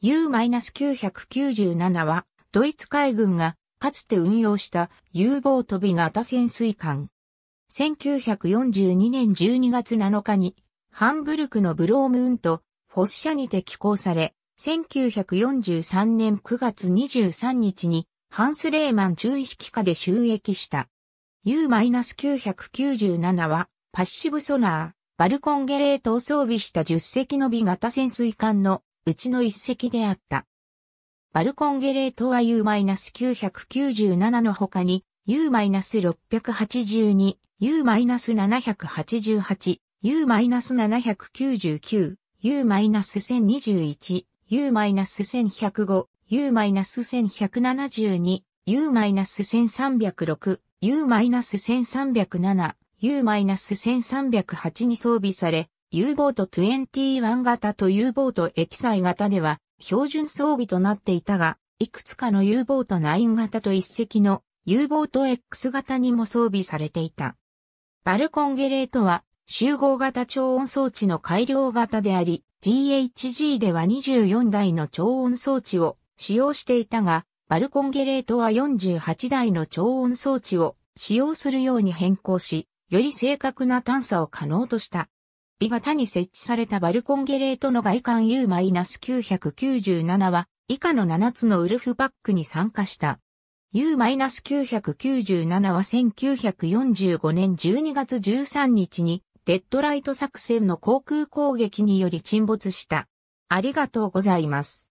U-997 は、ドイツ海軍がかつて運用した U ボート美型潜水艦。1942年12月7日に、ハンブルクのブロームーンとフォッシャにて寄港され、1943年9月23日に、ハンス・レーマン中意識下で収益した。U-997 は、パッシブソナー、バルコンゲレートを装備した10隻の美型潜水艦のうちの一隻であった。バルコンゲレートは U-997 の他に U-682、U-788、U-799、U-1021、U-1105、U-1172、U-1306、U-1307、U-1308 に装備され、U ボート21型と U ボート液載型では標準装備となっていたが、いくつかの U ボート9型と一隻の U ボート X 型にも装備されていた。バルコンゲレートは集合型超音装置の改良型であり、GHG では24台の超音装置を使用していたが、バルコンゲレートは48台の超音装置を使用するように変更し、より正確な探査を可能とした。岩田に設置されたバルコンゲレートの外観 U-997 は、以下の7つのウルフパックに参加した。U-997 は1945年12月13日に、デッドライト作戦の航空攻撃により沈没した。ありがとうございます。